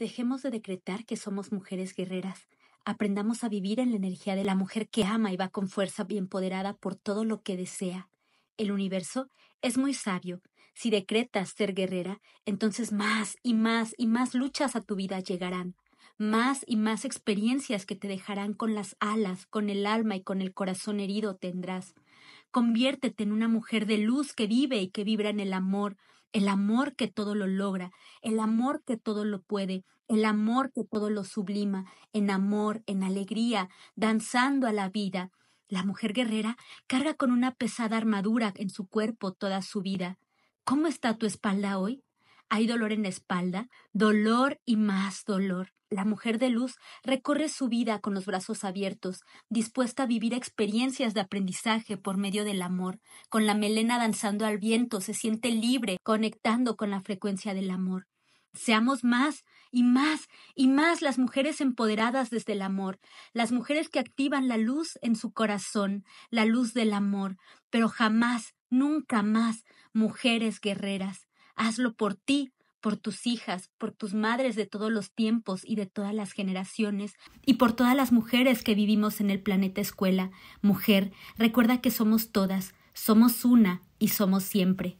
Dejemos de decretar que somos mujeres guerreras. Aprendamos a vivir en la energía de la mujer que ama y va con fuerza bien empoderada por todo lo que desea. El universo es muy sabio. Si decretas ser guerrera, entonces más y más y más luchas a tu vida llegarán más y más experiencias que te dejarán con las alas, con el alma y con el corazón herido tendrás. Conviértete en una mujer de luz que vive y que vibra en el amor, el amor que todo lo logra, el amor que todo lo puede, el amor que todo lo sublima, en amor, en alegría, danzando a la vida. La mujer guerrera carga con una pesada armadura en su cuerpo toda su vida. ¿Cómo está tu espalda hoy? ¿Hay dolor en la espalda? Dolor y más dolor. La mujer de luz recorre su vida con los brazos abiertos, dispuesta a vivir experiencias de aprendizaje por medio del amor. Con la melena danzando al viento, se siente libre, conectando con la frecuencia del amor. Seamos más y más y más las mujeres empoderadas desde el amor, las mujeres que activan la luz en su corazón, la luz del amor, pero jamás, nunca más, mujeres guerreras. Hazlo por ti, por tus hijas, por tus madres de todos los tiempos y de todas las generaciones, y por todas las mujeres que vivimos en el planeta escuela. Mujer, recuerda que somos todas, somos una y somos siempre.